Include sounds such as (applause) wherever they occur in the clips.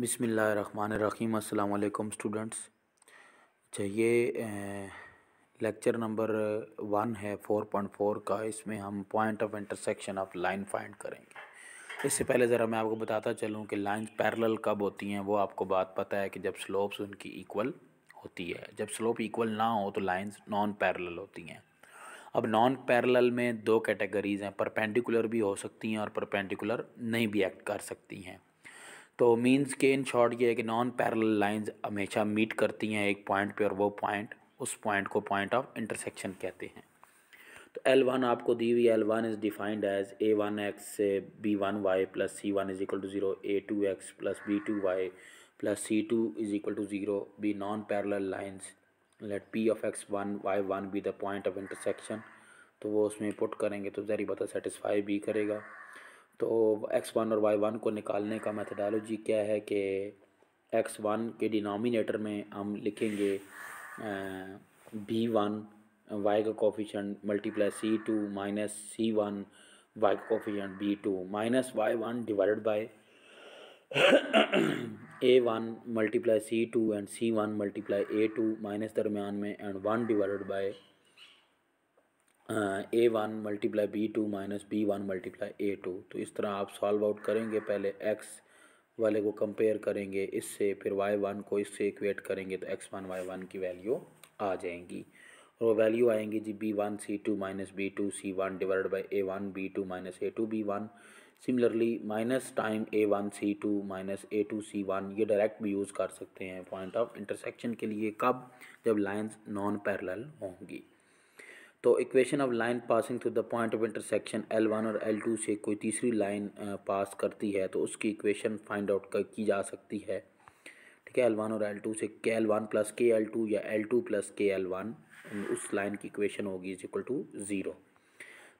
rim अल्लाम students चाहिए अच्छा, लेक्चर नंबर वन है फोर पॉइंट फोर का इसमें हम point of intersection of line find करेंगे इससे पहले ज़रा मैं आपको बताता चलूँ कि लाइंस पैरेलल कब होती हैं वो आपको बात पता है कि जब स्लोप्स उनकी इक्वल होती है जब स्लोप इक्वल ना हो तो लाइंस नॉन पैरेलल होती हैं अब नॉन पैरेलल में दो कैटेगरीज़ हैं परपेंडिकुलर भी हो सकती हैं और परपेंडिकुलर नहीं भी एक्ट कर सकती हैं तो मींस के इन शॉर्ट ये है कि नॉन पैरल लाइंस हमेशा मीट करती हैं एक पॉइंट पे और वो पॉइंट उस पॉइंट को पॉइंट ऑफ इंटरसेक्शन कहते हैं तो एल वन आपको दी हुई L one is defined as A one X से B one Y plus C one is equal to zero A two X plus B two Y plus C two is equal to zero be non parallel lines let P of X one Y one be the point of intersection तो वो उसमें put करेंगे तो ज़रिए बता satisfy भी करेगा तो एक्स वन और वाई वन को निकालने का मैथडोलॉजी क्या है कि एक्स वन के डिनोमिनेटर में हम लिखेंगे बी वन वाई का coefficient multiply C two minus C one Y का coefficient B two minus Y one divided by A one multiply C two and C one multiply A two minus दरमियान में and one divided by A one multiply B two minus B one multiply A two तो इस तरह आप solve out करेंगे पहले x वाले को कंपेयर करेंगे इससे फिर वाई वन को इससे इक्वेट करेंगे तो एक्स वन वाई वन की वैल्यू आ जाएंगी और वो वैल्यू आएंगी जी B one C two minus B two C one divide by A one B two minus A two B one similarly minus time A one C two minus A two C one ये direct भी use कर सकते हैं point of intersection के लिए कब जब lines non parallel होंगी तो equation of line passing through the point of intersection L one और एल टू से कोई तीसरी लाइन पास करती है तो उसकी इक्वेशन फाइंड आउट कर की जा सकती है ठीक है एल वन और एल टू से के एल वन प्लस के एल टू या एल टू प्लस के एल वन उस लाइन की इक्वेशन होगी इज इक्वल टू ज़ीरो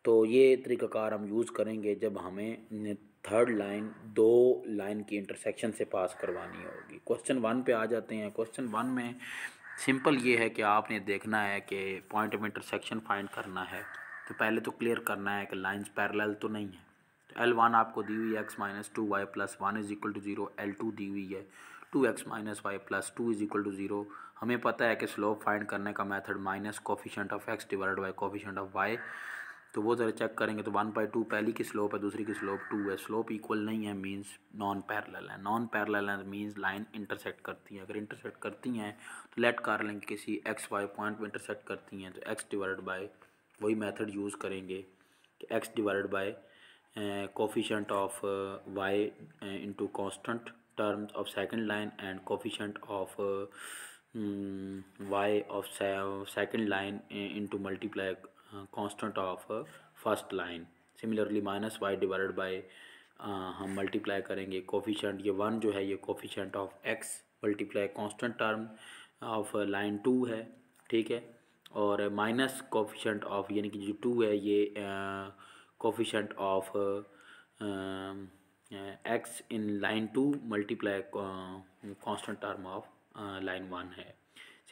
तो ये तरीकाकार हम यूज़ करेंगे जब हमें थर्ड लाइन दो लाइन की इंटरसेक्शन से पास करवानी होगी क्वेश्चन वन पे आ जाते हैं क्वेश्चन वन में सिंपल ये है कि आपने देखना है कि पॉइंट ऑफ इंटरसेक्शन फाइंड करना है तो पहले तो क्लियर करना है कि लाइंस पैरेलल तो नहीं है तो एल वन आपको दी हुई है X minus two Y plus one is equal to zero L two दी हुई है two X minus Y plus two is equal to zero हमें पता है कि स्लोप फाइंड करने का method minus coefficient of x divide by coefficient of Y तो वो ज़रा चेक करेंगे तो वन बाई टू पहली की स्लोप है दूसरी की स्लोप टू है स्लोप इक्वल नहीं है मींस नॉन पैरेलल है नॉन पैरेलल है मींस लाइन इंटरसेक्ट करती हैं अगर इंटरसेक्ट करती हैं तो लेट कर लेंगे किसी एक्स वाई पॉइंट पर इंटरसेक्ट करती हैं तो एक्स डिवाइड बाय वही मेथड यूज़ करेंगे कि X divide by coefficient of Y into constant term of second line and coefficient of Y of second line into multiply Uh, constant of first line similarly minus Y divide by हम multiply करेंगे coefficient ये one जो है ये coefficient of X multiply constant term of line two है ठीक है और माइनस कोफिशेंट ऑफ यानी कि जो टू है ये coefficient of X in line two multiply constant term of line one है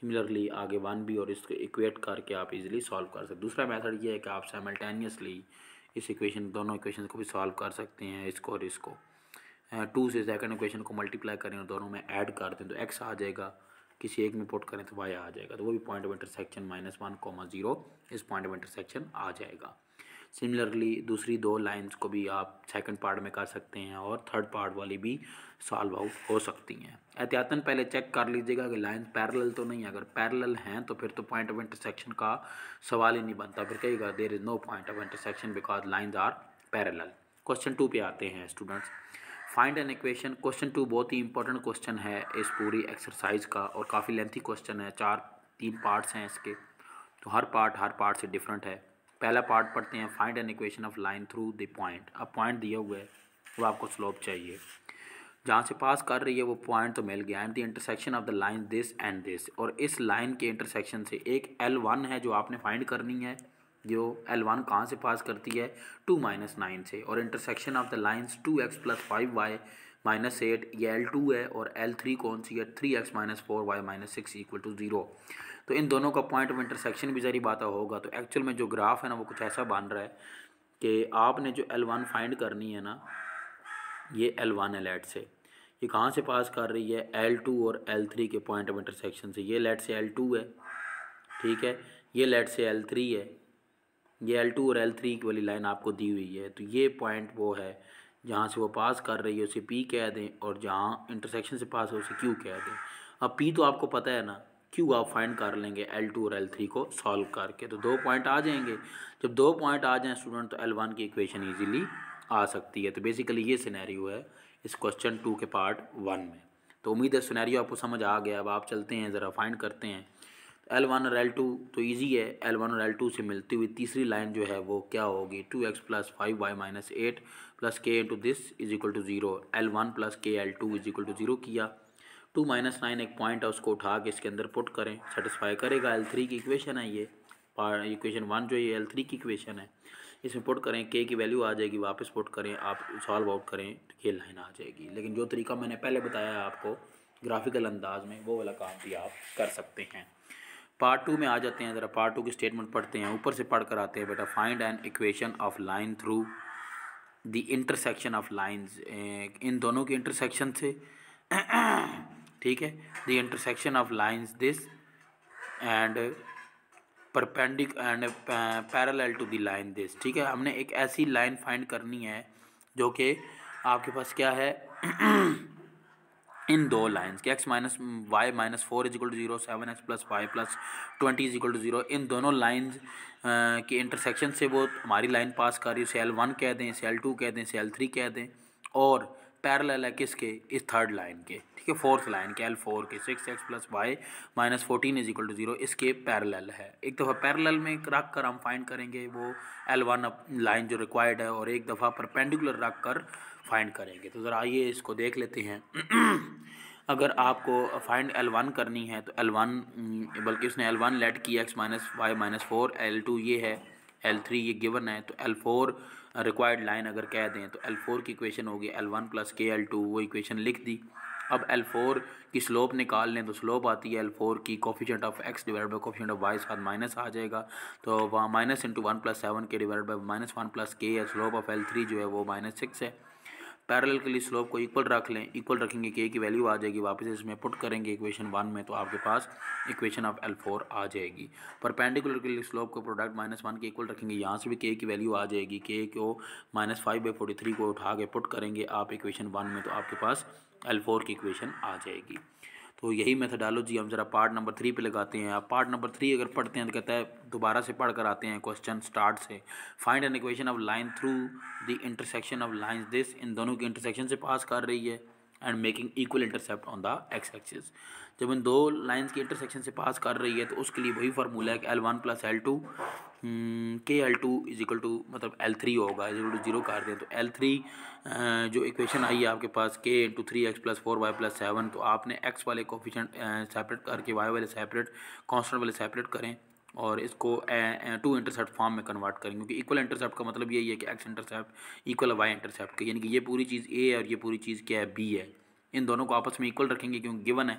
सिमिलरली आगे वन भी और इसको इक्वेट करके आप इजीली सॉल्व कर सकते दूसरा मेथड ये है कि आप साइमल्टेनियसली इस इक्वेशन दोनों इक्वेशन को भी सॉल्व कर सकते हैं इसको और इसको टू से सेकंड इक्वेशन को मल्टीप्लाई करें और दोनों में ऐड कर दें तो एक्स आ जाएगा किसी एक में पुट करें तो वाई आ जाएगा तो वो भी point of intersection minus one comma zero इस पॉइंट ऑफ इंटरसेक्शन आ जाएगा सिमिलरली दूसरी दो लाइन्स को भी आप सेकंड पार्ट में कर सकते हैं और थर्ड पार्ट वाली भी सॉल्व आउट हो सकती हैं एहतियातन पहले चेक कर लीजिएगा कि लाइन्स पैरेलल तो नहीं अगर पैरेलल हैं तो फिर तो पॉइंट ऑफ इंटरसेक्शन का सवाल ही नहीं बनता फिर कहेगा there is no point of intersection because lines are parallel question two पे आते हैं students find an equation question two बहुत ही इंपॉर्टेंट क्वेश्चन है इस पूरी एक्सरसाइज का और काफ़ी लेंथी क्वेश्चन है चार तीन पार्ट्स हैं इसके तो हर पार्ट हर पार्ट से डिफरेंट है पहला पार्ट पढ़ते हैं find an equation of line through the point अब पॉइंट दिया हुआ है वो आपको स्लोप चाहिए जहाँ से पास कर रही है वो पॉइंट तो मिल गया and the intersection of the line this and this और इस लाइन के इंटरसेक्शन से एक एल वन है जो आपने फाइंड करनी है जो एल वन कहाँ से पास करती है टू माइनस नाइन से और intersection of the lines two X plus five Y minus eight ये एल टू है और एल थ्री कौन सी है three X minus four Y minus six equal to zero तो इन दोनों का पॉइंट ऑफ इंटरसेक्शन भी जरिए बात होगा तो एक्चुअल में जो ग्राफ है ना वो कुछ ऐसा बन रहा है कि आपने जो एल वन फाइंड करनी है ना ये एल वन है लेट से ये कहाँ से पास कर रही है एल टू और एल थ्री के पॉइंट ऑफ इंटरसेक्शन से ये लेट से एल टू है ठीक है ये लेट से एल थ्री है ये एल टू और एल थ्री की वाली लाइन आपको दी हुई है तो ये पॉइंट वो है जहाँ से वो पास कर रही है उसे पी कह दें और जहाँ इंटरसेक्शन से पास है उसे क्यू कह दें अब पी तो आपको पता है ना क्यू आप फाइंड कर लेंगे एल टू और एल थ्री को सॉल्व करके तो दो पॉइंट आ जाएंगे जब दो पॉइंट आ जाएं स्टूडेंट तो एल वन की इक्वेशन ईजिली आ सकती है तो बेसिकली ये सिनेरियो है इस क्वेश्चन टू के पार्ट वन में तो उम्मीद है सिनेरियो आपको समझ आ गया अब आप चलते हैं ज़रा फाइंड करते हैं एल वन और एल टू तो ईजी है एल वन और एल टू से मिलती हुई तीसरी लाइन जो है वो क्या होगी two X plus five Y minus eight plus K into this is equal to zero L one plus के L two is equal to zero किया टू माइनस नाइन एक पॉइंट है उसको उठा के इसके अंदर पुट करें सेटिस्फाई करेगा एल थ्री की इक्वेशन है ये इक्वेशन वन जो ये एल थ्री की इक्वेशन है इसमें पुट करें के की वैल्यू आ जाएगी वापस पुट करें आप सॉल्व आउट करें तो ये लाइन आ जाएगी लेकिन जो तरीका मैंने पहले बताया आपको ग्राफिकल अंदाज में वो वाला काम भी आप कर सकते हैं पार्ट टू में आ जाते हैं ज़रा पार्ट टू की स्टेटमेंट पढ़ते हैं ऊपर से पढ़ कर आते हैं बेटा find an equation of line through the intersection of lines इन दोनों के इंटरसेक्शन से ठीक है the intersection of lines this and perpendicular and parallel to the line this ठीक है हमने एक ऐसी लाइन फाइंड करनी है जो कि आपके पास क्या है इन दो लाइंस के x minus y minus four is equal to zero seven x plus y plus twenty is equal to zero इन दोनों लाइंस uh, के इंटरसेक्शन से वो हमारी लाइन पास कर रही है सेल वन कह दें सेल टू कह दें सेल थ्री कह दें और पैरल है किसके इस थर्ड लाइन के ठीक है फोर्थ लाइन के एल फोर के six x plus y minus fourteen is equal to zero इसके पैरल है एक दफ़ा पैरल में रख कर हम फाइंड करेंगे वो एल वन लाइन जो रिक्वायर्ड है और एक दफ़ा परपेंडिकुलर रख कर फाइंड करेंगे तो ज़रा आइए इसको देख लेते हैं (clears throat) अगर आपको फाइंड एल वन करनी है तो एल वन बल्कि उसने एल वन लेट की x minus y minus four L two ये है एल थ्री ये गिवन है तो एल फोर रिक्वायर्ड लाइन अगर कह दें तो एल फोर की इक्वेशन होगी एल वन प्लस के एल टू वो इक्वेशन लिख दी अब एल फोर की स्लोप निकाल लें तो स्लोप आती है एल फोर की coefficient of x divide by coefficient of y साथ माइनस आ जाएगा तो वहाँ minus into one plus seven k divide by minus one plus k slope of L three जो है वो माइनस सिक्स है पैरेलल के लिए स्लोप को इक्वल रख लें इक्वल रखेंगे के की वैल्यू आ जाएगी वापस इसमें पुट करेंगे इक्वेशन वन में तो आपके पास इक्वेशन ऑफ एल फोर आ जाएगी परपेंडिकुलर के लिए स्लोप को प्रोडक्ट माइनस वन के इक्वल रखेंगे यहाँ से भी के की वैल्यू आ जाएगी के को minus five by forty three को उठा के पुट करेंगे आप इक्वेशन वन में तो आपके पास एल फोर की इक्वेशन आ जाएगी तो यही मेथडालॉजी हम ज़रा पार्ट नंबर थ्री पे लगाते हैं आप पार्ट नंबर थ्री अगर पढ़ते हैं तो कहता है दोबारा से पढ़ कर आते हैं क्वेश्चन स्टार्ट से find an equation of line through the intersection of lines this इन दोनों के इंटरसेक्शन से पास कर रही है and making equal intercept on the x axis जब इन दो लाइन्स के इंटरसेक्शन से पास कर रही है तो उसके लिए वही फार्मूला है कि L one plus L two k L two is equal to मतलब एल थ्री होगा इज टू जीरो कर दें तो एल थ्री जो इक्वेशन आई है आपके पास k into three x plus four y plus seven तो आपने एक्स वाले कोफिशेंट सेपरेट करके वाई वाले सेपरेट कॉन्स्टेंट वाले सेपरेट करें और इसको टू इंटरसेप्ट फॉर्म में कन्वर्ट करें क्योंकि इक्वल इंटरसेप्ट का मतलब यही है कि x intercept equal y intercept यानी कि ये पूरी चीज़ ए है और ये पूरी चीज़ क्या है बी है इन दोनों को आपस में इक्वल रखेंगे क्योंकि गिवन है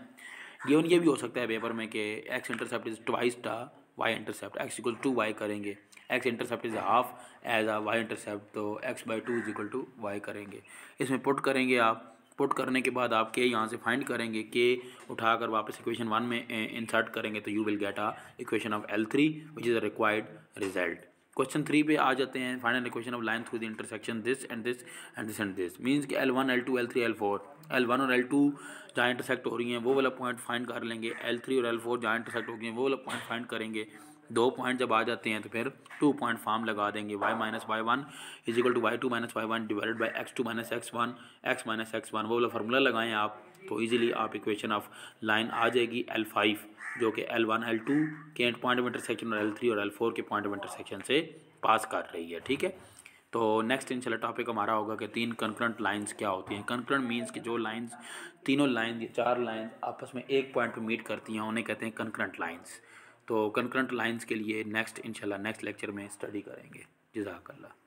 गिवन ये भी हो सकता है पेपर में कि x intercept is twice the y intercept x equal to y करेंगे x intercept is half as a y intercept तो x by two is equal to y करेंगे इसमें पुट करेंगे आप पुट करने के बाद आप के यहाँ से फाइंड करेंगे के उठाकर वापस इक्वेशन वन में इंसर्ट करेंगे तो you will get a equation of L three which is a required result question three पे आ जाते हैं final equation of line through the intersection this and this and this and this means कि L one L two L three L four L one और L two जहाँ intersect हो रही हैं वो वाला पॉइंट फाइंड कर लेंगे एल थ्री और एल फोर जहाँ इंटरसेक्ट हो रही हैं वो वाला पॉइंट फाइंड करेंगे दो पॉइंट जब आ जाते हैं तो फिर टू पॉइंट फॉर्म लगा देंगे y minus Y one is equal to y two minus Y one divided by x two minus x one x minus x one वो वाला फार्मूला लगाएं आप तो इजीली आप इक्वेशन ऑफ लाइन आ जाएगी एल फाइव जो कि एल वन एल टू के एंड पॉइंट ऑफ इंटरसेक्शन और एल थ्री और एल फोर के पॉइंट ऑफ इंटरसेक्शन से पास कर रही है ठीक है तो नेक्स्ट इंशाल्लाह टॉपिक हमारा होगा कि तीन कंकरेंट लाइंस क्या होती हैं कंकरेंट मींस कि जो लाइंस तीनों लाइन चार लाइन आपस में एक पॉइंट पे मीट करती हैं उन्हें कहते हैं कंकरेंट लाइंस तो कंकरेंट लाइंस के लिए नेक्स्ट इन नेक्स्ट लेक्चर में स्टडी करेंगे जजाकल्ला